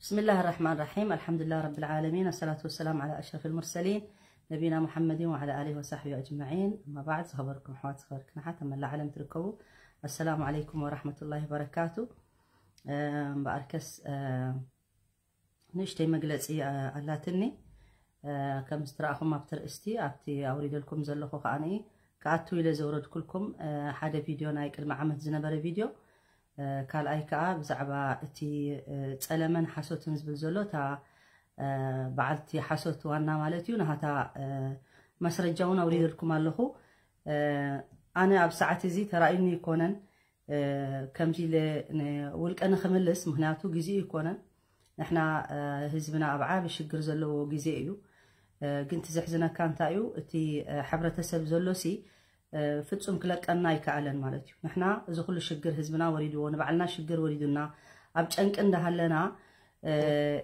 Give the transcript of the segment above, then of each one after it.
بسم الله الرحمن الرحيم الحمد لله رب العالمين والصلاة والسلام على أشرف المرسلين نبينا محمد وعلى آله وصحبه أجمعين أما بعد خبركم حوات خبركم حتى من علم تركوا السلام عليكم ورحمة الله وبركاته أه بأركس نشتي مقلسي أه اللاتني كم استراحهم أبتر استي أبتي أوريد لكم زلخو خاني كاتو إلى زورد كلكم حدا فيديو نايك المعامة زنبرة فيديو ካልኣይ ከዓ ብዛዕባ እቲ ፀለመን ሓሶትን ዝብል ዘሎ እታ በዓልቲ ሓሶት ዋና ማለት እዩ ናሃታ ማስረጃ እውን ኣውሪደልኩም ኣለኹ ኣነ ኣብ ሰዓት እዚ ተራእዩኒ ይኮነን ከምዚ ውልቀ ንክምልስ ምክንያቱ ግዜ ይኮነን ንሕና ህዝብና ኣብ ዓብ ሽግር ዘለዎ ግዜ እዩ ግን ትዘሕዝነካ እንታይ እዩ እቲ ሕብረተሰብ ዘሎ ሲ ፍፁም ክለቀና ኣይከኣለን ማለት እዩ ንሕና እዚ ኩሉ ሽግር ህዝብና ወሪድዎ ንባዕልና ሽግር ወሪዱና ኣብ ጨንቂ እንዳሃለና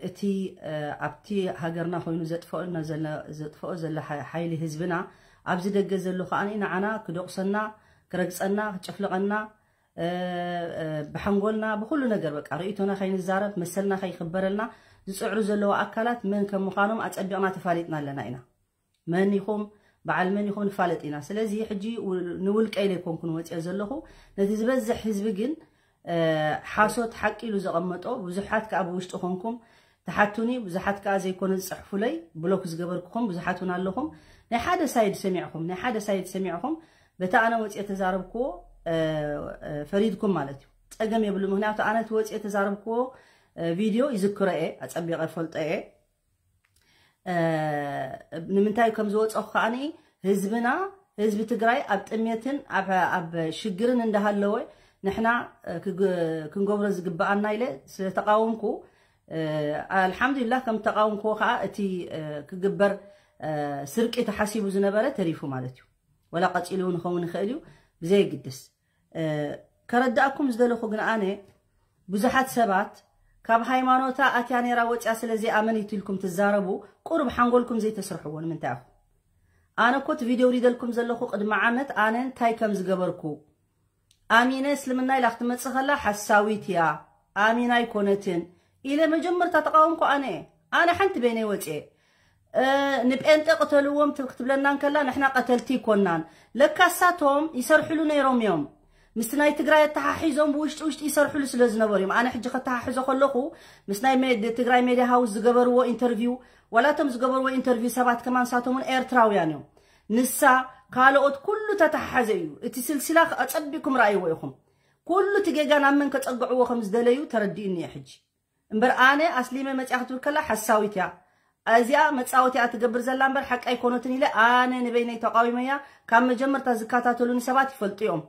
እቲ ኣብቲ ሃገርና ኮይኑ ዘጥፍኦ ዘሎ ሓይሊ ህዝብና ኣብዚ ደገ ዘሎ ከዓኒ ንዓና ክደቕሰና ክረግፀና ክጨፍልቐና ብሓንጎልና ብኩሉ ነገር በቃ ርእቶና ከይንዛረብ መሰልና ከይክበረልና ዝፅዕሩ ዘለዎ ኣካላት መን ከም ምዃኖም ኣፀቢቕና ተፋሊጥና ኣለና ኢና መን ይኹም بعد من يكون فالتينا سلازي حجي ونول كاين يكون كون وات يزلخو نتيز بز حزبكن حاسوت حكي لو زغمطو بزحات كاب وشت خونكم تحتوني بزحات كا زي كون صحفو لي بلوك زغبركم بزحاتون اللهم ني حدا سايد سمعكم ني حدا سايد سمعكم بتا انا وات يتزاربكو فريدكم مالتي تقم يبلو مهنات انا وات يتزاربكو فيديو يذكر ايه اصبي غير فلطه ايه آه، نمتاي كم زوج أخاني آه، ህዝብና ህዝቢ ትግራይ ኣብ ጥሜትን ኣብ ሽግርን እንዳሃለወ ንሕና ክንገብሮ ዝግበኣና ኢለ ስለተቃወምኩ አልሓምዱሊላ ከም ተቃወምኩ ከዓ እቲ ክግበር ስርቂ ተሓሲቡ ዝነበረ ተሪፉ ማለት እዩ ወላ ቀፂሉ ንኸውን ይኽእል እዩ ብዘየግድስ ከረዳእኩም ዝደለኹ ግን ኣነ ብዙሓት ሰባት ካብ ሃይማኖታ ኣትያ ነራ ወፅያ ስለዘይኣመኒት ኢልኩም ትዛረቡ ቁርብ ሓንጎልኩም ዘይተስርሕዎን ምንታይ ኢኹም أنا كنت فيديو ريد لكم زلخو قد معامت أنا تاي كم زقبركو آمينة سلمنا إلى أختمت سخلا حساويتيا آمينة يكونتن إلى مجمر تتقاومكو أنا أنا حنت بيني وجهي أه نبقى انت قتلوهم تكتب لنا كلا نحنا قتلتي كونان لك ساتهم يسرحلو نيروم يوم مسناي تقراي تحاحيزهم بوشت وشت يسرحلو سلازنبر يوم أنا حجي قد تحاحيزو خلقو مسناي تقراي ميدي هاوس زقبر وانترفيو ولا تمز قبروا وانترفيو سبات كمان ساتومون ايرتراويانيو نسا كالوت كل تتحزيو اتي سلسلة اتصبيكم رأي ويخم كل تجيجان عمن كتقعوا خمس دليو ترديني حج امبر انا اسليمه متاخت كلا حساويت يا ازيا متاوت يا تقبر زلا امبر حق اي كونوتني لا انا نبيني تقاوميا كم جمر تولون سبات يفلطيهم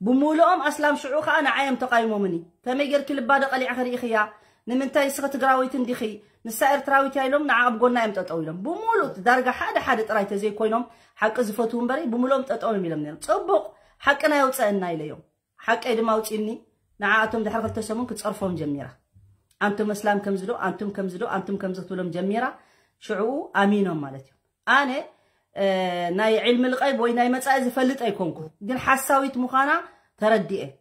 بمولوهم اسلام شعو خا انا عايم تقايمومني فما يغير كل بادق قلي اخر اخيا نمنتاي سخت قراويت اندخي نسا إرتراوي تايلهم نعاب قلنا يمتطعوا لهم بمولو تدارقة حادة حادة تراي تزي كوينهم حق زفوتهم بري بمولو يمتطعوا لهم يلمنين تصبق حق أنا يوتسا إنا إليهم حق أيدي ما وتسيني نعاتهم دي حرق التسامون كتصرفهم جميرة أنتم إسلام كمزدو أنتم كمزدو أنتم كمزدو لهم جميرة شعو أمينهم مالتي أنا آه ناي علم الغيب وي ناي متسا زفلت أي كونكو دين حساويت مخانا تردي إيه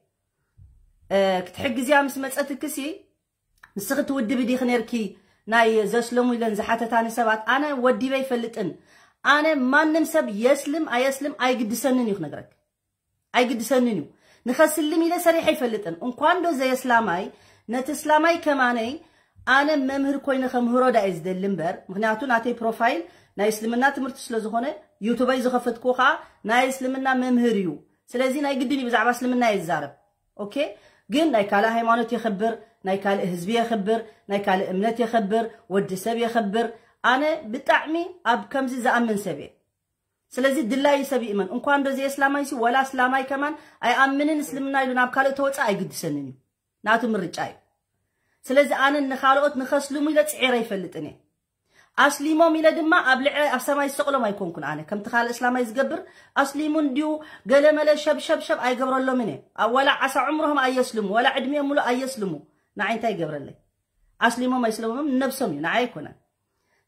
آه كتحق زيام سمتسا تكسي ودي بدي خنيركي ናይ ዘስለሙ ኢለን ዝሓተታኒ ሰባት ኣነ ወዲበ ኣይፈልጥን ኣነ ማንም ሰብ የስልም ኣየስልም ኣይግድሰንን እዩ ክነግረክ ኣይግድሰንን እዩ ንኸስልም ኢለ ሰሪሕ ኣይፈልጥን እንኳን ዶ ዘየስላማይ ነቲ እስላማይ ከማነይ ኣነ መምህር ኮይነ ከምህሮ ዳ እየ ዝደሊ እምበር ምክንያቱ ናተይ ፕሮፋይል ናይ እስልምና ትምህርቲ ስለ ዝኾነ ዩቱበይ ዝኸፈትኩ ከዓ ናይ እስልምና መምህር እዩ ስለዚ ናይ ግድን እዩ ብዛዕባ እስልምና እየ ዝዛረብ ኦኬ ግን ናይ ካልእ ሃይማኖት የኽብር ናይ ካልእ ህዝቢ የኽብር ናይ ካልእ እምነት የኽብር ወዲ ሰብ የኽብር ኣነ ብጣዕሚ ኣብ ከምዚ ዝኣምን ሰብ እየ ስለዚ ድላይ ሰብ ይእመን እንኳን ደዚ እስላማይ ሲ ወላ እስላማይ ከማን ኣይኣምንን እስልምና ኢሉ ናብ ካልእ ተወፃእ ኣይግድሰንን እዩ ናቱ ምርጫ እዩ ስለዚ ኣነ ንካልኦት ንኸስልሙ ኢለ ፅዒረ ይፈልጥን እየ ኣስሊሞም ኢለ ድማ ኣብ ልዕ ኣብ ሰማይ ዝሰቕሎም ኣይኮንኩን ኣነ ከምቲ ካልእ እስላማይ ዝገብር ኣስሊሙ እንድዩ መለ ሸብሸብሸብ ኣይገብረሎምን እየ ወላ ዓሳ ዕምሮም ኣየስልሙ ወላ ዕድሚኦም ሙሉ ኣየስልሙ ንዓይ እንታይ ይገብረለይ ኣስሊሞም ኣይስለሞም ነብሶም እዩ ንዓይ ኣይኮነን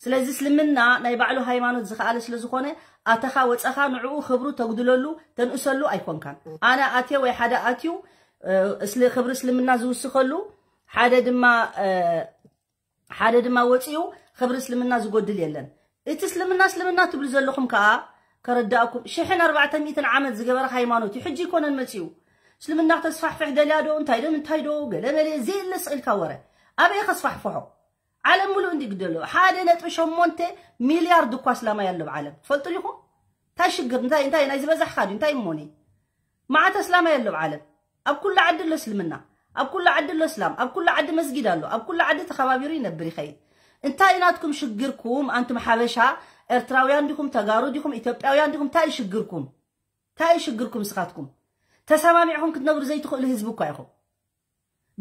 ስለዚ እስልምና ናይ ባዕሉ ሃይማኖት ዝኽኣለ ስለ ዝኾነ ኣተኻ ወፀኻ ንዕኡ ክብሩ ተጉድለሉ ተንእሰሉ ኣይኮንካን ኣነ ኣትዮ ወይ ሓደ ኣትዩ ክብሪ እስልምና ዝውስኸሉ ሓደ ድማ ሓደ ድማ ወፂኡ ክብሪ እስልምና ዝጎድል የለን እቲ እስልምና እስልምና ትብሉ ዘለኹም ከዓ ከረዳእኩም ሽሕን ኣርባዕተ ሚእትን ዓመት ዝገበረ ሃይማኖት እዩ ሕጂ ይኮነን መፅኡ እስልምና ተስፋሕፍሕ ደልያ ዶ እንታይ ዶ ምንታይ ዶ ገለመለ ዘየለ ስእልካ ወረ ኣበየ ከስፋሕፍሖ ዓለም ሙሉእ እንዲግደሎ ሓደ ነጥቢ ሸሞንተ ሚልያርድ እኳ እስላማይ ኣሎ ብዓለም ትፈልጡ ዲኹም እንታይ ሽግር እንታይ እንታይ ናይ ዝበዛሕካ ድዩ እንታይ እሞኒ መዓተ እስላማይ ኣሎ ብዓለም ኣብ ኩሉ ዓዲ ኣሎ እስልምና ኣብ ኩሉ ዓዲ ኣሎ እስላም ኣብ ኩሉ ዓዲ መስጊድ ኣሎ ኣብ ኩሉ ዓዲ ተኸባቢሩ ይነብር ይኸይድ እንታይ ኢናትኩም ሽግርኩም አንቱም ሓበሻ ኤርትራውያን ዲኹም ተጋሩ ዲኹም ኢትዮጵያውያን ዲኹም እንታይ ሽግርኩም እንታይ ሽግርኩም ስኻትኩም ተሰማሚዕኹም ክትነብሩ ዘይትኽእሉ ህዝቢ እኳ ኢኹም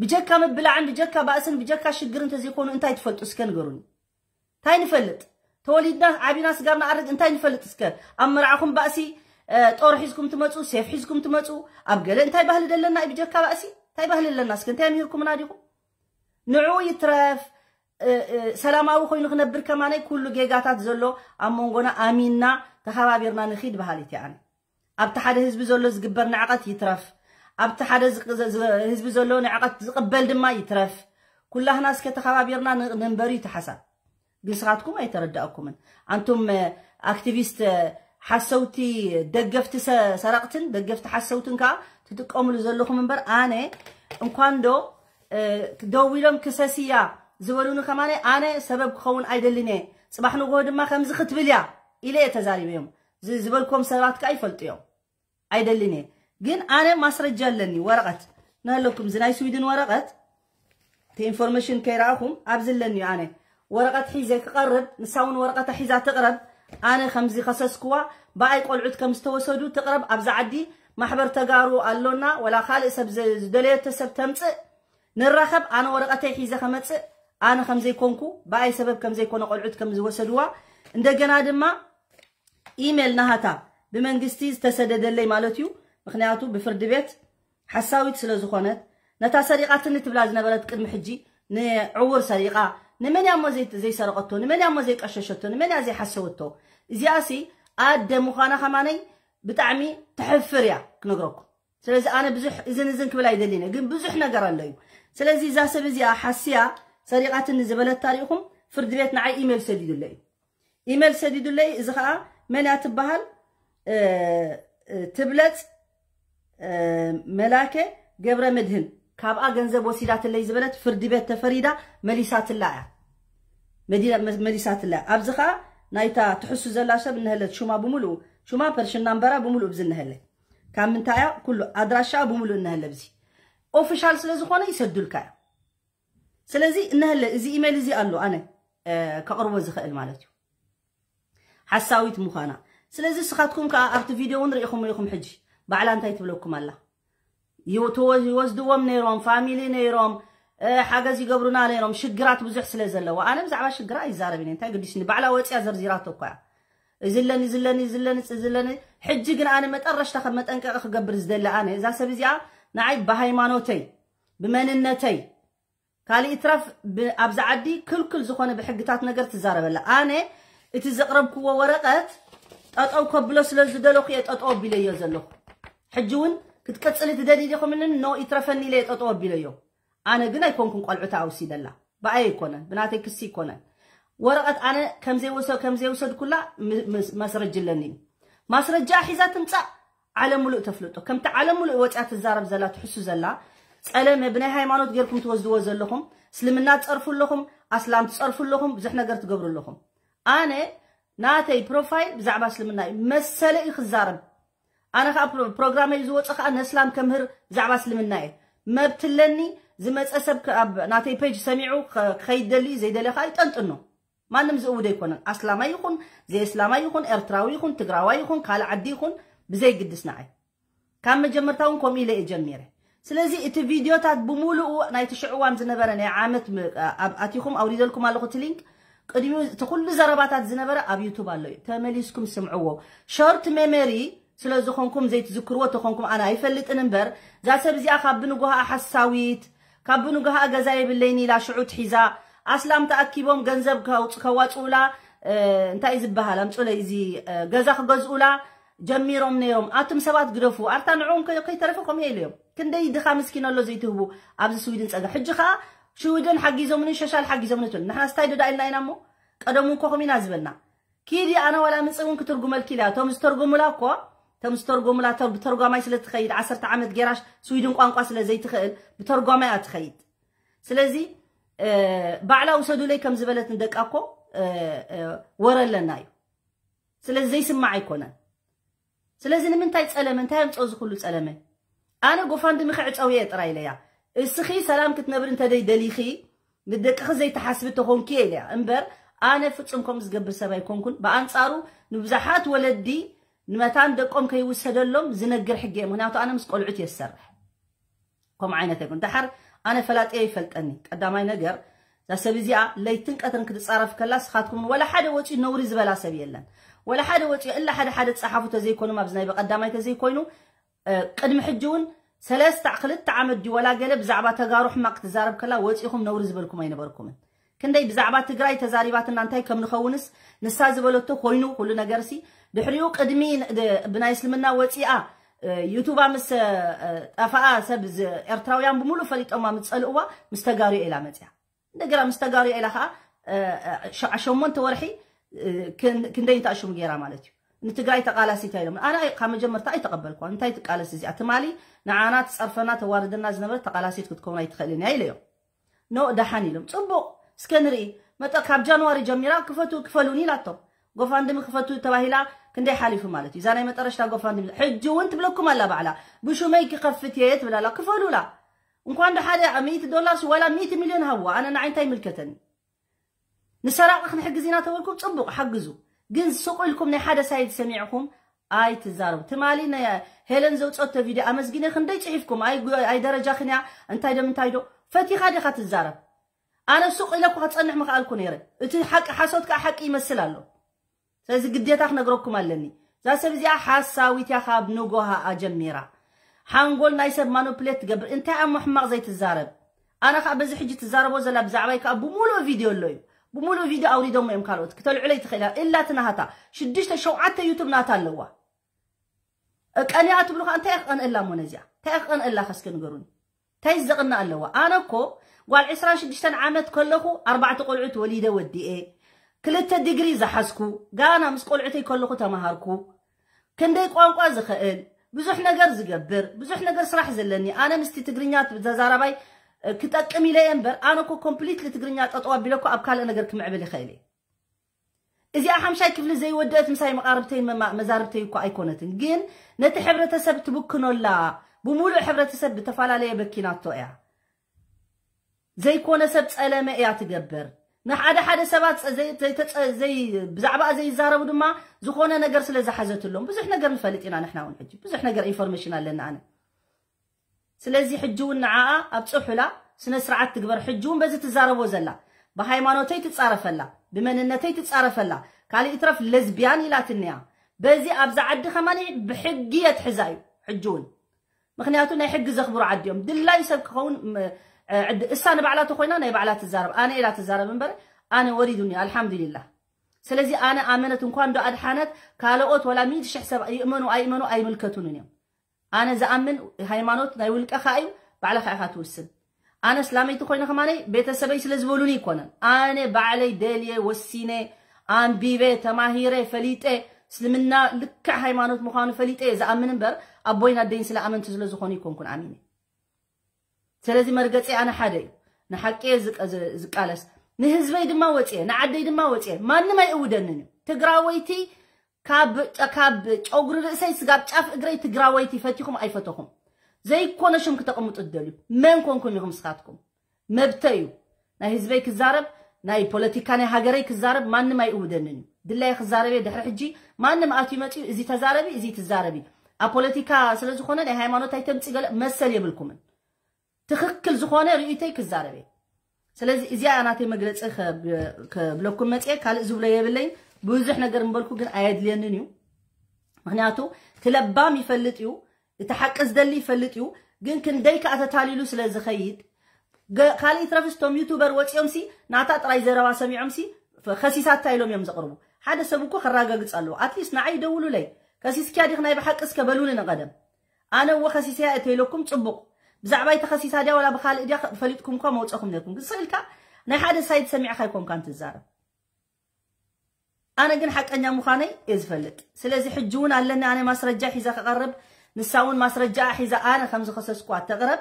ብጀካ ምብላዕን ብጀካ ባእስን ብጀካ ሽግር እንተዘይኮኑ እንታይ ትፈልጡ እስከ ንገሩኒ እንታይ ንፈልጥ ተወሊድና ዓቢና ስጋርና ኣረግ እንታይ ንፈልጥ እስከ ኣብ መርዓኹም ባእሲ ጦር ሒዝኩም ትመፁ ሴፍ ሒዝኩም ትመፁ ኣብ ገለ እንታይ ባህሊ ደለና እዩ ብጀካ ባእሲ እንታይ ባህሊ ደለና እስከ እንታይ ምሂርኩምና ዲኹም ንዕኡ ይትረፍ ሰላማዊ ኮይኑ ክነብር ከማነይ ኩሉ ጌጋታት ዘሎ ኣብ መንጎና ኣሚንና ተኸባቢርና ንኽድ ባህሊት ኣነ ኣብቲ ሓደ ህዝቢ ዘሎ ዝግበር ንዕቐት ይትረፍ ኣብቲ ሓደ ህዝቢ ዘሎ ንዕቐት ዝቕበል ድማ ይትረፍ ኩላህና እስከ ተኸባቢርና ንንበሪ እዩ ተሓሳብ ግን ስኻትኩም ኣይተረዳእኩምን ኣንቱም ኣክቲቪስት ሓሰውቲ ደገፍቲ ሰረቕትን ደገፍቲ ሓሰውትን ከዓ ትጥቀምሉ ዘለኹም እምበር ኣነ እንኳን ዶ ደው ኢሎም ክሰስያ ዝበሉኒ ከማነ ኣነ ሰበብ ክኸውን ኣይደልን እየ ፅባሕ ንግሆ ድማ ከምዚ ክትብል እያ ኢለ እየ ተዛሪበ እዮም ዝበልኮም ሰባት ከዓ ይፈልጡ እዮም ኣይደልን እየ ግን ኣነ ማስረጃ ኣለኒ ወረቐት ንሃለኩም እዚ ናይ ስዊድን ወረቐት እቲ ኢንፎርሜሽን ከይረኣኹም ኣብዚ ኣለኒ ኣነ ወረቐት ሒዘ ክቐርብ ንሳ እውን ወረቐታ ሒዛ ትቕረብ ኣነ ከምዚ ከሰስክዋ ብኣይ ቆልዑት ከም ዝተወሰዱ ትቕረብ ኣብዛ ዓዲ ማሕበር ተጋሩ ኣሎና ወላ ካልእ ሰብ ዝደለየቶ ሰብ ተምፅእ ንራኸብ ኣነ ወረቐተይ ሒዘ ከመፅእ أنا خمزي كونكو بأي سبب كمزي كون قلعود كمزي وسدوا اندقنا دما إيميل نهتا بمنقستي تسدد اللي مالتيو مخنياتو بفرد بيت حساوي سلا زخونت نتا سرقات بلاز زنبلت قدم حجي نعور سرقة نمن يا ما زي سرقتو نمن يا ما زي قششتو نمن يا زي حسوتو زياسي أد مخانا خماني بتعمي تحفر يا كنقركم سلازي أنا بزح إذن إذن كبلا يدلينا قم بزح نقرا الليو سلازي زاسب زي أحسيا ሰሪቃትኒ ዝበለት ታሪኹም ፍርድ ቤት ንዓይ ኢሜል ሰዲዱለ እዩ ኢሜል ሰዲዱለ እዩ እዚ ከዓ መን እያ ትበሃል ትብለፅ መላከ ገብረ ምድህን ካብኣ ገንዘብ ወሲዳትለይ ዝበለት ፍርድ ቤት ተፈሪዳ መሊሳትላ እያ መሊሳትላ ኣብዚ ከዓ ናይታ ትሕሱ ዘላ ሰብ ንህለት ሹማ ብምሉእ ሹማ ፐርሽና ንበራ ብምሉእ ብዚ ንህለ ካብ ምንታይ እያ ኩሉ ኣድራሻ ብምሉእ ንህለ ብዚ ኦፊሻል ስለ ዝኾነ ይሰዱልካ እያ ስለዚ እናሃለ እዚ ኢሜል እዚ ኣሎ ኣነ ከቅርቦ ዝኽእል ማለት እዩ ሓሳዊት ምዃና ስለዚ ንስኻትኩም ከዓ ኣብቲ ቪድዮ እውን ርኢኹም ርኢኹም ሕጂ ባዕላ እንታይ ትብለኩም ኣላ ይወስድዎም ነይሮም ፋሚሊ ነይሮም ሓገዝ ይገብሩና ነይሮም ሽግራት ብዙሕ ስለ ዘለዎ ኣነ ብዛዕባ ሽግራ ይዛረብ ኢ እንታይ ግዲስኒ ባዕላ ወፅያ ዘርዚራቶ እኳ እያ እዝለኒ ዝለኒ ዝለኒ ዝለኒ ሕጂ ግን ኣነ መጠረሽታ መጠንቀቂ ክገብር ዝደሊ ኣነ እዛ ሰብ እዚኣ ንዓይ ብሃይማኖተይ ብመንነተይ ካልእ ትራፍ ኣብዛ ዓዲ ክልክል ዝኾነ ብሕግታት ነገር ትዛረበላ ኣነ እቲ ዘቕረብክዎ ወረቐት ጠጠው ከብሎ ስለ ዝደለኹ እየ ጠጠው ኣቢለ እዮ ዘለኹ ሕጂ እውን ክትቀፅል ትደሊ ዲኹምንን ኖ ይትረፈኒ ኢለ ጠጠው ኣቢለ እዮ ኣነ ግን ኣይኮንኩን ቆልዑታ ኣውሲደላ ብኣየ ይኮነን ብናተይ ክሲ ይኮነን ወረቐት ኣነ ከምዘይወሰድኩላ ማስረጅለኒ እዩ ማስረጃ ሒዛ ትምፃእ ዓለም ሙሉእ ተፍልጦ ከምቲ ዓለም ሙሉእ ወፅያ ትዛረብ ዘላ ትሕሱ ዘላ ፀለም ብናይ ሃይማኖት ጌርኩም ትወስድዎ ዘለኹም እስልምና ትፀርፉ ኣለኹም ኣስላም ትፀርፉ ኣለኹም ብዙሕ ነገር ትገብሩ ኣለኹም ኣነ ናተይ ፕሮፋይል ብዛዕባ እስልምና እዩ መሰለ እዩ ክዛረብ ኣነ ከዓ ፕሮግራመ እዩ ዝወፀ ከዓ ንእስላም ከምህር ብዛዕባ እስልምና እየ መብትለኒ ዝመፀ ሰብ ኣብ ናተይ ፔጅ ሰሚዑ ክኸይድ ደሊ ዘይደለ ከዓ ይጠንጥኖ ማንም ዝእውደ ኣይኮነን ኣስላማይ ይኹን ዘየእስላማይ ይኹን ኤርትራዊ ይኹን ትግራዋይ ይኹን ካልእ ዓዲ ይኹን ብዘይግድስ ንዓይ ካብ መጀመርታ እውን ከምኡ ኢለ እየ ጀሚረ ስለዚ እቲ ቪድዮታት ብምሉኡ ናይቲ ሽዕዋም ዝነበረ ናይ ዓመት ኣትኹም ኣውሪደልኩም ኣለኹ እቲ ሊንክ ቅድሚኡ እቲ ኩሉ ዘረባታት ዝነበረ ኣብ ዩቱብ ኣሎ እዩ ተመሊስኩም ስምዕዎ ሾርት ሜሞሪ ስለ ዝኾንኩም ዘይትዝክርዎ እተኾንኩም ኣነ ኣይፈልጥን እምበር እዛ ሰብ እዚኣ ካብ ብንጉሃ ሓሳዊት ካብ ብንጉሃ ገዛ የብለይኒ ኢላ ሽዑ ትሒዛ ኣስላም ተኣኪቦም ገንዘብ ከዋፅኡላ እንታይ እዩ ዝበሃል ኣምፅለይ እዚ ገዛ ክገዝኡላ ጀሚሮም ነይሮም ኣቶም ሰባት ግደፉ ኣርታ ንዕኦም ከይተረፈኩም እየ ኢሉ እዮም ክንደይ ድኻ ምስኪን ኣሎ ዘይትህቡ ኣብዚ ስዊድን ፀጋ ሕጂ ከዓ ሽዊድን ሓጊዞምንን ሸሻል ሓጊዞምን ትብል ንሕና ስታይ ደዳ ኢልና ኢና እሞ ቀደሙ እንኮኹም ኢና ዝበልና ኪድ ኣነ ዋላ ምፅ እውን ክትርጉመልኪ ኢልያ ቶም ዝተርጉሙላ እኮ ቶም ዝተርጉሙላ ብተርጓማይ ስለ ትኸይድ ዓሰርተ ዓመት ጌራሽ ስዊድን ቋንቋ ስለ ዘይትኽእል ብተርጓማይ ኣ ትኸይድ ስለዚ ባዕላ ውሰዱለይ ከም ዝበለት ንደቃ እኮ ወረ ኣለና እዩ ስለዚ ዘይስማዕ ኣይኮነን ስለዚ ንምንታይ ፀለመ እንታይ ኣምፅኦ ዝኩሉ ፀለመ أنا قفاند مخعج أو يترى إليا السخي سلام كتنبر أنت دي دليخي ندك خزي تحاسب تخون كيلة إليا أمبر أنا فتشمكم زقبر كن يكونكم صارو نبزحات ولدي نمتان دقوم كيوسدلهم زنقر حقي مهناتو أنا مسقول عتي السرح كم عينتي كنت تحر أنا فلات إيه فلتني قدامي نقر سب زيا ليتن قطن كتصرف كلاس خاتكم ولا حدا وجه نوري زبلا سبيلا ولا حدا وجه إلا حدا حدا تصحفو تزي كونو ما بزناي بقدامي تزي كونو ቅድሚ ሕጂ እውን ሰለስተ ክልተ ዓመት ድዩ ወላ ገለ ብዛዕባ ተጋሩ ሕማቅ ክትዛረብ ከላ ወፂኹም ነውሪ ዝበልኩም ኣይነበርኩምን ክንደይ ብዛዕባ ትግራይ ተዛሪባትና እንታይ ከም ንኸውንስ ንሳ ዝበለቶ ኮይኑ ኩሉ ነገርሲ ድሕሪኡ ቅድሚ ብናይ እስልምና ወፂኣ ዩቱባ ምስ ጠፋኣ ሰብ ኤርትራውያን ብምሉእ ፈሊጦማ ምስ ምስ ተጋሪኦ ኢላ መፅያ እንደገና ምስ ተጋሪኦ ኢላ ከዓ ሸሞንተ ወርሒ ክንደይ ንተኣሽሙ ገይራ ማለት እዩ نتقرأي تقالا سيتي لهم أنا قام جمر تاي تقبلكوا أنت تاي تقالة سيتي أتمالي نعانات صرفنا تواردنا زنبر تقالة سيت كنت كونا يتخلين هاي ليهم نو دحاني لهم تصبو سكنري متى قام جانواري جميرا كفتو كفلوني لاتو قفان دم كفتو تواهيلا كندي حالي في مالتي زاني متى رشتا قفان دم حجو وانت بلوكم ألا بعلا بشو ميكي قفتي يت بلا لا كفلو لا ونكون ده حالي 100 دولار ولا 100 مليون هو أنا نعين تاي ملكتني نسرع أخن حق زينات أولكم تصبو ግን ስቁ ኢልኩም ናይ ሓደ ሳይድ ሰሚዕኩም ኣይ ኣይትዛረቡ ትማሊ ሄለን ዘውፀቶ ቪድዮ ኣመስጊነ ክንደይ ፅሒፍኩም ኣይ ደረጃ ክንያ እንታይ ዶ ምንታይ ዶ ፈቲኻ ዲኻ ትዛረብ ኣነ ሱቅ ኢለኩ ክፀንሕ ምክኣልኩ ነይረ እቲ ሓቂ ሓሶት ከዓ ሓቂ ይመስል ኣሎ ስለዚ ግዴታ ክነግረኩም ኣለኒ እዛ ሰብ እዚኣ ሓሳዊት እያ ካብ ንጎሃ ኣጀሚራ ሓንጎል ናይ ሰብ ማኖፕሌት ትገብር እንታይ ኣብ ምሕማቕ ዘይትዛረብ ኣነ ከዓ በዚ ሕጂ ትዛረቦ ዘላ ብዛዕባይ ከዓ ብሙሉእ ቪድዮ ኣሎ እዩ بمولو فيديو أوريدهم إم كالوت كتلعوا لي تخيلها إلا تنهتا شدشت شوعت يوتيوب ناتا اللوا أنا أتبلغ أن تأخن إلا منزع تأخن إلا خسكن قرون تيزقنا اللوا أنا كو وال عسران شدشتن عامت كلخو أربعة قلعت وليدة ودي إيه كلتا ديجري زحسكو قانا مس قلعتي كلخو تمهاركو كندي قوانقوا زخئل بزح نقر زقبر بزح نقر سرح زلني أنا مستي تقرينيات بزازارباي كتقم لي ينبر انا كو كومبليت لتغرينيا ططوا بيلكو ابكال نغر كمعبل خيلي ازي حمشاي كفل زي ودات مساي مقاربتين مزاربتين كو ايكونتن جين نتي حبرتسب تبكنولا بمولو حبرتسب بتفالاليه بكيناتو ايا ዘይኮነ ሰብ ፀለመ እያ ትገብር زي زي ሰባት زي ዘይዛረቡ ድማ ዝኾነ ነገር ስለ ዝሓዘትሎም ብዙሕ ነገር ንፈልጥ ኢና ንሕና نحنا ሕጂ بزحنا ነገር إنفورميشن لنا أنا سلازي حجون نعاء أبصحلا سنة سرعة تكبر حجون بزت تزاربو زلا بهاي مانوتي تتصرف لا بمن النتي تتصرف لا كالي اطرف لزبياني لا تنيا بزي ابزا عد خماني بحقية حزاي حجون مخنياتو ناي حق زخبر عديهم دلا يسلك خون عد اسان بعلاتو خوينا ناي بعلات تزارب انا الى تزارب انبر انا وريدني الحمد لله سلازي انا امنت انكوان دو ادحانت قالوا اوت ولا ميد شحسب ايمنو ايمنو ايملكتونيو أي ኣነ ዝኣምን ሃይማኖት ናይ ውልቀኻ እዩ ባዕልኻ ኢኻ ትውስን ኣነ እስላመይቲ ኮይኑ ከማነይ ቤተሰበይ ስለ ዝበሉኒ ይኮነን ኣነ ባዕለይ ደልየ ወሲነ ኣንቢበ ተማሂረ ፈሊጠ እስልምና ልክዕ ሃይማኖት ምዃኑ ፈሊጠ የ ዝኣምን እምበር ኣቦይን ኣደይን ስለ ኣመንቲ ስለ ዝኾኑ ይኮንኩን ኣሚነ ስለዚ መርገፂ ኣነ ሓደ እዩ ንሓቂ ዝቃለስ ንህዝበይ ድማ ወፅየ ንዓደይ ድማ ወፅየ ማንም ኣይእውደንን እዩ ትግራወይቲ ካብ ካብ ጨጉሪ ርእሰይ ስጋብ ጫፍ እግረይ ትግራወይቲ ፈቲኹም ኣይፈተኹም ዘይኮነ ሽም ክተቐምጡ ትደልዩ መን ኮንኩም ኢኹም ስኻትኩም መብተ እዩ ናይ ህዝበይ ክዛረብ ናይ ፖለቲካ ናይ ሃገረይ ክዛረብ ማንም ኣይእውደንን እዩ ድላይ ክዛረበ ድሕሪ ሕጂ ማንም ኣትዩ መፅኡ እዚ ተዛረቢ እዚ ትዛረቢ ኣብ ፖለቲካ ስለ ዝኾነ ናይ ሃይማኖት ኣይተምፂ ገለ መሰል የብልኩምን ትኽክል ዝኾነ ርእይተይ ክዛረበ ስለዚ እዚኣ ናተይ መግለፂ ክብለኩም መፅ ካልእ ዝብሎ የብለይ بوزح نقدر نبلكو كن عيد ليننيو مهنياتو تلبا مفلتيو تحقز دلي فلتيو كن كن ديك أتتاليلو سلز خييد خالي ترفستوم يوتيوبر واتش يمسي ناتا تراي زرا واسمي عمسي فخسي سات تايلوم يمز قربو حدا سبوكو خراقا قد سألو أتليس نعي دولو لي كاسيس كيا ديخنا يبحق اسكا بلونينا قدم أنا هو خسيسيا اتيلوكم تصبق بزعباي تخسيسا ديا ولا بخالي ديا فليتكم كوا موتش أخم ديكم قد سألكا نحادي سايد سميع خايكم كانت الزارة أنا جن حق أني مخاني إزفلت سلازي حجون قال لنا أنا ما سرجع حيزا قرب نساون ما سرجع حيزا أنا خمسة خمسة سكوات تغرب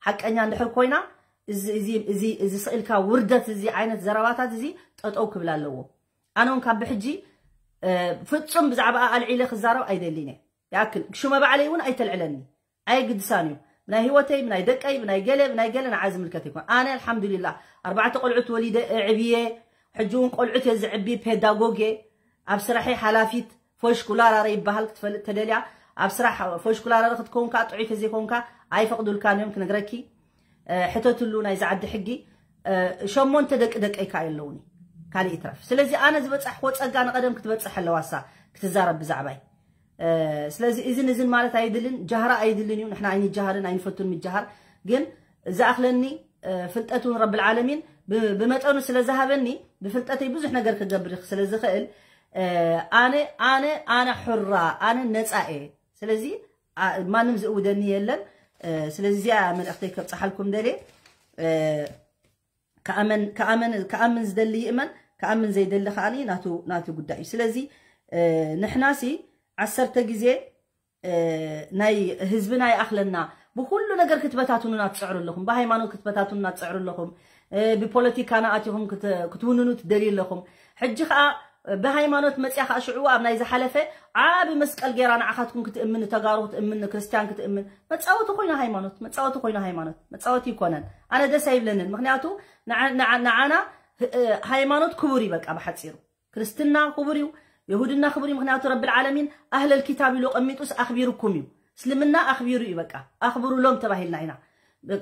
حق أني عند حكوينا إز إز إز إز سألك وردة زي عينة زرابات زي تأتو بلا لو أنا كان بحجي آه، فتصم بزعبة قال عيلة خزارة أي دليني يأكل شو ما بعليون أي تلعلني أي قد قدسانيو من هيوتي من دك أي من قلب من قلب أنا عازم الكتيكون أنا الحمد لله أربعة قلعة وليدة عبيه حجون قلعت يزعبي بيداغوجي ابسرحي حلافيت فوش كولارا ري بهال كتفل تدليع ابسرح فوش كولارا رخت كونكا طعيت زي كونكا اي فقدو الكان يمكن نغركي حتتلو ناي يزعد حقي شمون تدق كاين كايلوني كان يترف سلازي انا زبصح وصغا نقدم كتبصح لواسا كتزارب بزعباي سلازي اذن اذن مالت ايدلن جهره ايدلن نحنا عين جهرن عين فتون من جهر جن زاخلني فلتتون رب العالمين ብመጠኑ ስለዝሃበኒ ብፍልጠተይ ብዙሕ ነገር ክገብር ስለዝኽእል ኣነ ኣነ ኣነ ሕራ ኣነ ነፃ እየ ስለዚ ማንም ዝእውደኒ የለን ስለዚ እዚኣ መልእኽተይ ከብፀሓልኩም ደልየ ከኣመን ዝደሊ ይእመን ከኣምን ዘይደሊ ከዓኒ ናቱ ጉዳይ እዩ ስለዚ ንሕናሲ ዓሰርተ ግዜ ናይ ህዝብና ይኣኽለና ብኩሉ ነገር ክትበታትኑና ትፅዕሩ ኣለኹም ብሃይማኖት ክትበታትኑና ትፅዕሩ ኣለኹም ببوليتيكا كت كتوننو تدليل لكم بهاي خا بهايمانوت مصيا خا شعو اب ناي زحلفه عاب عخاتكم كت نعخاتكم كتامن كت كتامن كريستيان ما مصاوتو خوينا هايمانوت مصاوتو خوينا هايمانوت مصاوتو يكونن انا ده سايبلنن مخنياتو نعنا هايمانوت بك بقى بحصيرو كريستنا كبوريو يهودنا كبري مخنياتو رب العالمين اهل الكتاب لو أميتوس أخبركم يو سلمنا أخبروا يبقى اخبروا لهم لنا هنا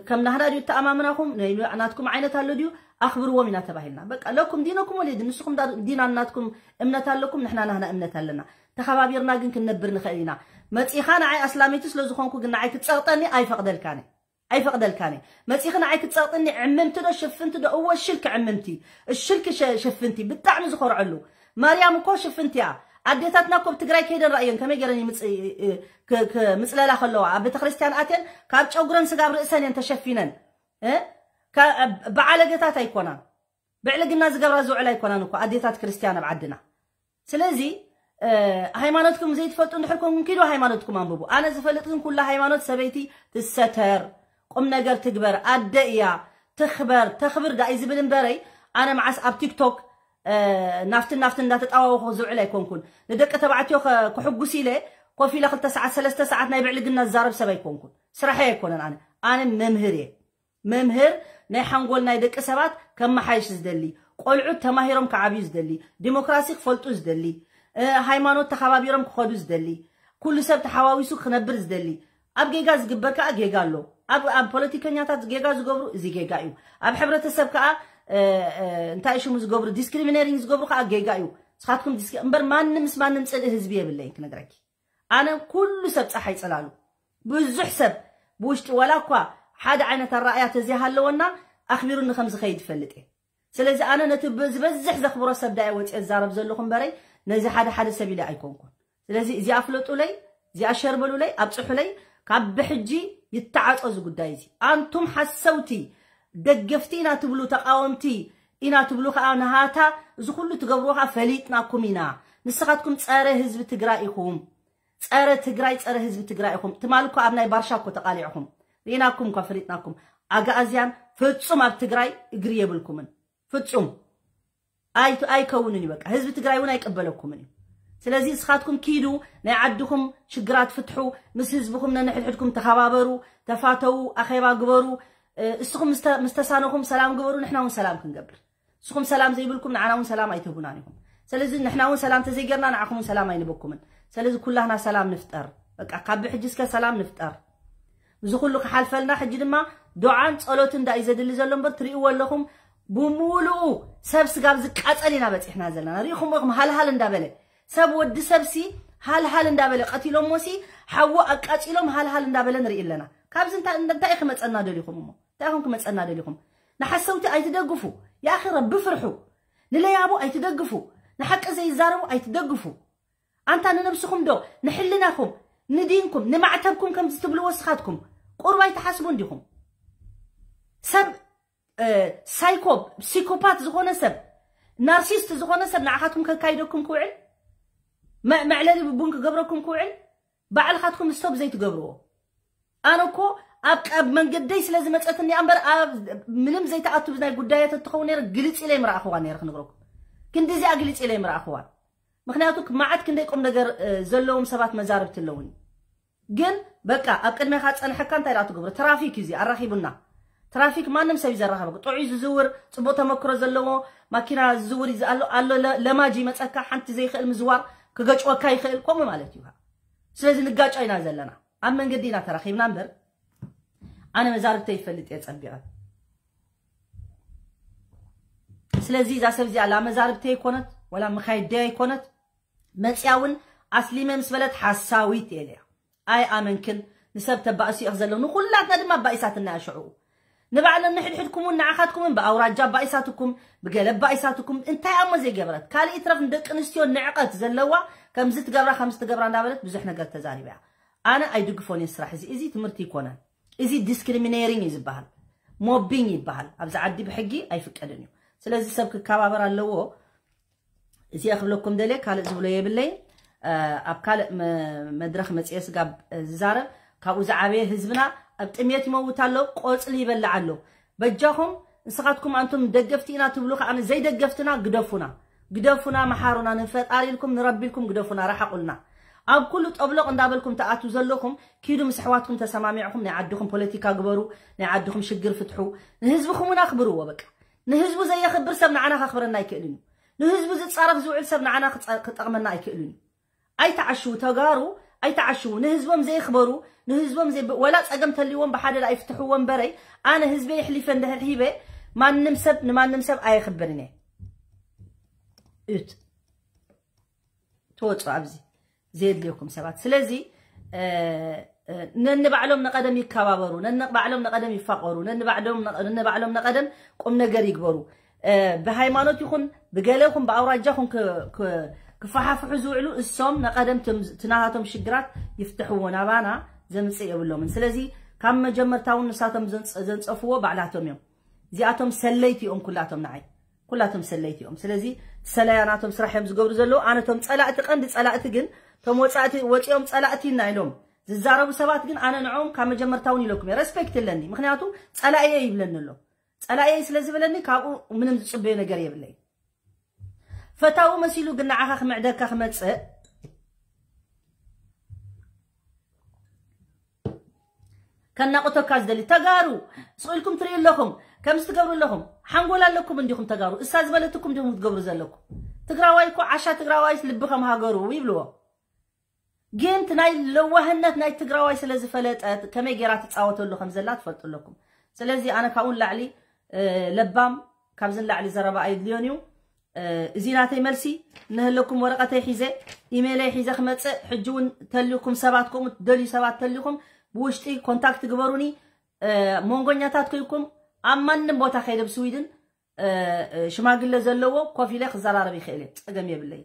كم نهر تأمامنا تأمامناكم نينو أناتكم عينة تالديو أخبروا منا تباهلنا بق لكم دينكم وليد دار دين أناتكم إمنا تالكم نحنا نهنا إمنا تالنا تخبابيرنا جن كنبر نخلينا ما تيخان عي أسلامي تسلو زخونكو جن عي تتسلطني أي فقد الكاني أي فقد الكاني ما تيخان عي تتسلطني عممتي دو شفنتي دو أول شلك عممتي الشلك شفنتي بالتعمي زخور علو مريم كو شفنتي أديتاتنا كوب تقرأي كيدن رأيهم كم يجرني مس ك ك مسألة لا خلوا عبد خريستيان أتن كابش أقرن سجاب رئسان ينتشفينا إيه ك بعلى جتات أيكونا بعلى الناس جاب رزو على أيكونا نكو أديتات كريستيان بعدنا سلزي هاي مانتكم زيت فوت حكم ممكن وهاي مانتكم ببو أنا زفلتكم كلها هاي مانت سبيتي تستر قم نجر تكبر أدئيا تخبر تخبر دا إذا بدن بري أنا معس أب تيك توك ናፍቲ ናፍቲ እናተጣዋወኮ ዝውዕል ኣይኮንኩን ንደቂ ተባዕትዮ ክሕጉስ ኢለ ኮፍ ኢለ ክልተ ሰዓት ሰለስተ ሰዓት ናይ ብዕሊ ግና ዝዛረብ ሰብ ኣይኮንኩን ስራሐ ኣይኮነን ኣነ ኣነ መምህር እየ መምህር ናይ ሓንጎል ናይ ደቂ ሰባት ከመሓይሽ ዝደሊ ቆልዑት ተማሂሮም ክዓብዩ ዝደሊ ዲሞክራሲ ክፈልጡ ዝደሊ ሃይማኖት ተኸባቢሮም ክኸዱ ዝደሊ ኩሉ ሰብ ተሓዋዊሱ ክነብር ዝደሊ ኣብ ጌጋ ዝግበር ከዓ ጌጋ ኣሎ ኣብ ፖለቲከኛታት ጌጋ ዝገብሩ እዚ ጌጋ እዩ ኣብ ሕብረተሰብ ከዓ እንታይ ሽሙ ዝገብሩ ዲስክሪሚነሪንግ ዝገብሩ ከዓ ጌጋ እዩ ንስኻትኩም እምበር ማንም ምስ ማንም ፅልኢ ህዝቢ የብለይ ክነግረኪ ኣነ ኩሉ ሰብ ፀሓይ ፅላሉ ብዙሕ ሰብ ብውሽጢ ወላ እኳ ሓደ ዓይነት ኣረኣያ ተዘይሃለወና ኣኽቢሩ ንከም ዝኸይድ ይፈልጥ እየ ስለዚ ኣነ ነቲ ዝበዝሕ ዘኽብሮ ሰብ ዳየ ወፅአ ዝዛረብ ዘለኹ እምበረይ ነዚ ሓደ ሓደ ሰብ ኢለ ኣይኮንኩን ስለዚ እዚኣ ኣፍለጡለይ እዚኣ ሸርበሉለይ ኣብ ፅሑለይ ካብ ብሕጂ ይተዓፀ ዝጉዳይ እዚ ኣንቱም ሓሰውቲ دقفتي إنا تبلو تقاومتي إنا تبلو خانا هاتا زخلو تقبروها فليتناكم إنا نسخاتكم تساري هزب تقرائكم تساري تقرائي تساري هزب تقرائكم تمالكو أبناي بارشاكو تقاليعكم ريناكم كفريتناكم أقا أزيان فتسوم أب تقرأي إقريبلكم فتسوم أي تو أي كونني بك هزب تقرائي ونا يقبلكم سلازي سخاتكم كيدو نعدكم ዓድኹም فتحو ፍትሑ ምስ ህዝብኹም ነንሕድሕድኩም ተኸባበሩ ተፋተው ኣኼባ እስኹም ምስተሳነኹም ሰላም ግበሩ ንሕና እውን ሰላም ክንገብር እስኹም ሰላም ዘይብልኩም ንዓና እውን ሰላም ኣይትህቡናን ኢኹም ስለዚ ንሕና እውን ሰላም ተዘይገርና ንዓኹም እውን ሰላም ኣይንበኩምን ስለዚ ኩላህና ሰላም ንፍጠር በቃ ካብ ብሕጂ እስከ ሰላም ንፍጠር እዚ ኩሉ ክሓልፈልና ሕጂ ድማ ዱዓን ፀሎትን ዳ እዩ ዘድሊ ዘሎ እምበር ትርእዎ ኣለኹም ብምሉኡ ሰብ ስጋብ ዝቃፀል ኢና በፂሕና ዘለና ሪኢኹም ሪኹም ሃልሃል እንዳበለ ሰብ ወዲ ሰብሲ ሃልሃል እንዳበለ ቀቲሎም ሞሲ ሓዎ ኣቃፂሎም ሃልሃል እንዳበለ ንርኢ ኣለና ካብዚ እንታይ ክመፀና ደልኹም እሞ تاهم كما تسألنا لكم نحسوتي أي تدقفوا يا أخي رب فرحوا نلا يابو أي تدقفوا نحق زي زارو أي تدقفوا أنت أنا ننبسخم دو نحلناكم ندينكم نمعتبكم كم تستبلوا وسخاتكم أي تحاسبون ديكم سب آه سايكوب سيكوبات زغونا سب نارسيست زغونا سب نعخاتكم كايدوكم كوعل ما معلالي ببونك قبركم كوعل بعل خاتكم ستوب زي تقبروه أنا كو ኣብ መንገደይ ስለዚ መፀትን እኒኣ እምበር ኣብ ምንም ዘይተኣቱ ናይ ጉዳያት እትኸው ነረ ግልፅ ኢለ ምረእኽዋ ነረ ክንግረኩም ክንዲ እዚኣ ግልፅ ኢለ ምረእኽዋ ምክንያቱ መዓት ክንደይ ቆም ነገር ዘለዎም ሰባት መዛርብቲ ኣለውኒ ግን በቃ ኣብ ቅድሚካ ፀንሐካ እንታይ ደኣ ትገብሮ ትራፊክ እዩ እዚ ኣራኺቡና ትራፊክ ማንም ሰብ እዩ ዘራኸበ ጥዑይ ዝዝውር ፅቡቅ ተመክሮ ዘለዎ ማኪና ዝዝውር እዩ ኣሎ ለማጅ ይመፀካ ሓንቲ ዘይኽእል ምዝዋር ክገጭወካ ይኽእል ከምኡ ማለት እዩ ስለዚ ንጋጫ ኢና ዘለና ኣብ መንገዲ ኢና ተራኺብና እምበር ኣነ መዛርብተ ይፈልጥ እየ ፀቢቐ ስለዚ እዛ ሰብ እዚኣ ላ መዛርብተ ኣይኮነት ወላ መካይደይ ኣይኮነት መፅያ እውን ኣስሊመ ምስ በለት ሓሳዊት እየ ልያ ኣይ ኣመንክን ንሰብ ተባእሱ ኢኽ ዘለዉ ንኩላትና ድማ ባኢሳት እናያሽዕኡ ንባዕለን ንሕድሕድኩምን ንዓኻትኩምን ብኣውራጃ ባኢሳትኩም ብገለ ባኢሳትኩም እንታይ ኣሞ ዘይገበረት ካልእ ትረፍ ንደቂ ኣንስትዮ ንዕቐት ዘለዋ ከምዚ ትገብራ ከምዝትገብራ ትገብራ እንዳበለት ብዙሕ ነገር ተዛሪበ እያ ኣነ ኣይድግፎን እየ ስራሕ እዚ እዚ ትምህርቲ ይኮነን እዚ ዲስክሪሚነሪንግ እዩ ዝበሃል ሞቢንግ ይበሃል ኣብዚ ዓዲ ብሕጊ ኣይፍቀድን እዩ ስለዚ ሰብ ክከባበር ኣለዎ እዚ ክብለኩም ደለ ካልእ ዝብሎ የብለይ ኣብ ካልእ መድረክ መፅኦ ስጋ ዝዛረብ ካብኡ ዝዓበየ ህዝብና ኣብ ጥሜት ይመውት ኣሎ ቆፅሊ ይበልዕ ኣሎ በጃኹም ንስኻትኩም ኣንቱም ደገፍቲ ኢና ትብሉ ከዓ ዘይደገፍትና ግደፉና ግደፉና መሓሩና ንፈጣሪ ኢልኩም ንረቢልኩም ግደፉና ረሓቁልና اب كلو طبلق اندابلكم تاعتو زلوكم كيدو مسحواتكم تسامعكم نعدوكم بوليتيكا قبرو نعدوكم شجر فتحو نهزبكم ونخبروا وبك نهزبو زي خبر سبنا انا خبرنا يكلن نهزبو زي تصرف زوعل سبنا انا خطقمنا يكلن اي تعشو تغارو اي تعشو نهزبهم زي خبرو نهزبهم زي ب... ولا تقمت اليوم بحال لا يفتحوا ونبري انا هزبي يحلف عندها الهيبه ما نمسب ما نمسب اي خبرني ات توت عبزي زيد ليكم سبات سلازي آه، آه، نن بعلم نقدم يكبابرو نن نقدم يفقرو نن بعلم نقدم قم نجر يكبرو بهايمانوت يكون بقالكم بأوراجكم ك ك فحزو علو السوم نقدم تناهاتهم شجرات يفتحون أبانا زمن سيئ لهم سلازي كم مجمر تاون نساتهم زنس زنس بعلاتهم يوم زياتهم سليتي أم كلاتهم نعي كلاتهم سليتي أم سلازي سلاياناتهم سرحهم زقبر زلو أنا تم سلاعتك عند سلاعتك تم وصاتي وصيهم صلاتي نايلوم ዝዛረቡ ሰባት ግን ኣነ ንዕኦም ካብ መጀመርታውን ኢለኩም እየ ረስፔክት ኣለኒ ምክንያቱ ፀላእየ ይብለኒ ኣሎ ፀላእየ ስለ ዝበለኒ ካብኡ ምንም ዝፅበዮ ነገር የብለይ ፈታዊ መሲሉ ግን ንዓኻ ክምዕደካ ክመፅእ ከናቆቶካ ዝደሊ ተጋሩ ስኢልኩም ትርኢ ኣለኹም ከምዚ ትገብሩ ኣለኹም ሓንጎል ኣለኩም እንዲኹም ተጋሩ እሳ ዝበለትኩም ዲኹም ክትገብሩ ዘለኩም ትግራዋይ እኮ ዓሻ ትግራዋይ ልቢ ከም ሃገሩ ይብልዎ جيمت ناي لوهنت ناي تقراواي سلازي فلتت كمي جيرا تتعاوتلو خمزلا تفلطلكم سلازي انا كاون لعلي لبام كابزن لعلي زربا ايدليونيو زيناتي ملسي نهلكم ورقتي حيزه ايميلي حيزه خمص حجون تليكم سباتكم تدلي سبات تليكم بوشتي كونتاكت قبروني መንጎኛታት ኮይንኩም ኣብ ማንም ቦታ ከይደ ብስዊድን ሽማግለ كوفي ኮፍ ኢለ ክዘራረብ ይኽእል እየ ፀገም የብለይ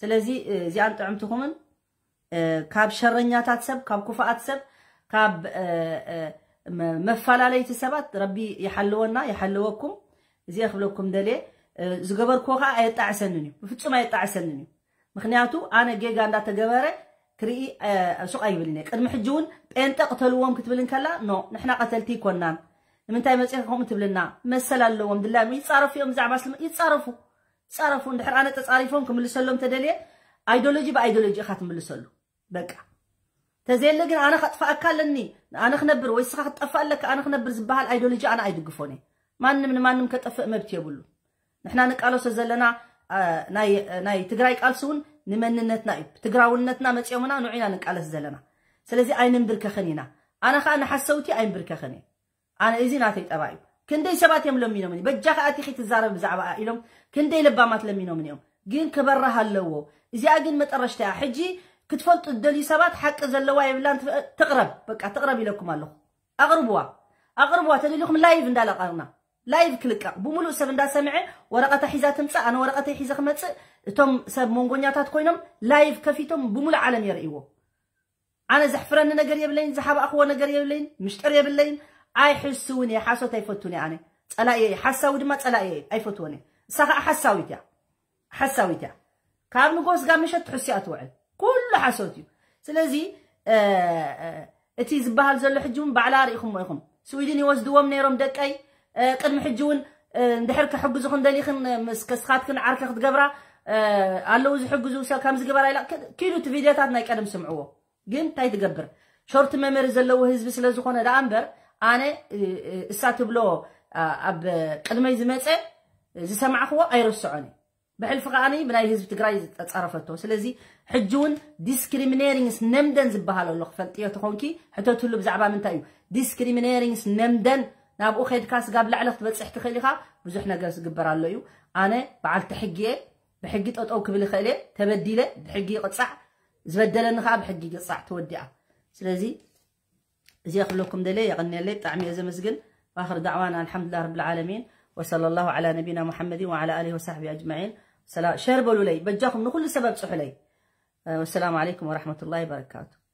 ስለዚ እዚኣን ጥዕምትኹምን ካብ ሸረኛታት ሰብ ካብ ኩፉኣት ሰብ ካብ መፈላለይቲ ሰባት ረቢ ይሓልወና ይሓልወኩም እዚ ክብለኩም ደልየ ዝገበርክዎ ከዓ ኣየጣዕሰንን እዩ ብፍፁም ኣየጣዕሰንን እዩ ምክንያቱ ኣነ ጌጋ እንዳተገበረ ክርኢ ሱቃ ኣይብልን እየ ቅድሚ ሕጂ እውን ጴንጠ ቅተልዎም ክትብልን ከላ ኖ ንሕና ቀተልቲ ይኮናን ንምንታይ መፅኻ ከምኡ ትብልና መሰል ኣለዎም ድላ ይፃረፉ እዮም ብዛዕባ ስልማ ይፃረፉ ይፃረፉ እንድሕር ኣነ ተፃሪፎም ክምልሰሎም ተደልየ ኣይዶሎጂ ብኣይዶሎጂ ኢካ ትምልሰሉ በቃ ተዘየለ ግን ኣነ ከጥፋእካ ኣለኒ ኣነ ክነብር ወይ ስኻ ክትጠፋእ ኣለካ ኣነ ክነብር ዝበሃል ኣይዶሎጂ ኣነ ኣይድግፎን እየ ማንም ንማንም ከጠፍእ መብት የብሉ ንሕና ንቃለሶ ዘለና ናይ ትግራይ ቃልሲ እውን ንመንነትና እዩ ትግራውነትና መፅኦምና ንዑኢና ንቃለስ ዘለና ስለዚ ኣይንንብርከኸን ኢና ኣነ ከዓ ንሓሰውቲ ኣይንብርከኸን እየ ኣነ እዚ ናተይ ጠባ እዩ ክንደይ ሰባት እዮም ለሚኖም እ በጃ ከዓ እቲ ክትዛረብ ብዛዕባ ኢሎም ክንደይ ልባማት ለሚኖምን እዮም ግን ክበራህ ኣለዎ እዚኣ ግን መጠረሽታ ሕጂ كتفلطوا الدلي سبات حق زلوا يبلان تقرب بقى تقرب لكم الله اغربوا اغربوا تدي لكم لايف اندال قرنا لايف كلكا بملو سب اندال سمعي ورقه حيزه تمص انا ورقه حيزه خمص اتم سب مونغونياتات كوينم لايف كفيتم بملو عالم يرئوا انا زحفرن نجر يبلين زحاب اخو نجر يبلين مشتر يبلين اي حسوني حاسو تيفوتوني انا صلايي حاسو دما صلايي اي فوتوني سخ حساويتا حساويتا كان نغوس غامشت حسيات وعل كله حاسوت سلازي اتي زبهال زلو حجون بعلا ريخم ويخم سويدني وزدوا من يروم دكاي قدم حجون ندحرك حق زخن داليخن مسكسخات كن عركة خد قبرة قالوا زي حق زوسا كامز قبرة لا كيلو تفيدياتات نايك قدم سمعوه قن تاي تقبر شورت ممر زلو هزب سلازو خونا دا أمبر أنا الساتو بلو أب قدمي زميتي زي سمع خوا أي رسعوني بحلف بحال فقاني بلاي حزب تقراي تصرفتو سلازي حجون ديسكريمينيرينس نمدن زبهالو لو خفلتيو تخونكي حتى تولو بزعبا تايو ديسكريمينيرينس نمدن نابو خيد كاس قبل على خط تبصح تخليها بزح نقدر نكبر على يو انا بعد تحقي بحقي طوطو كبل خلي تبديله بحقي قطع زبدل نخا بحقي قطع توديع سلازي زي خلوكم دلي يغني لي طعمي يا مسجن واخر دعوانا الحمد لله رب العالمين وصلى الله على نبينا محمد وعلى اله وصحبه اجمعين سلام شربلوا لي بجاكم نقول سبب صحلي آه، والسلام عليكم ورحمة الله وبركاته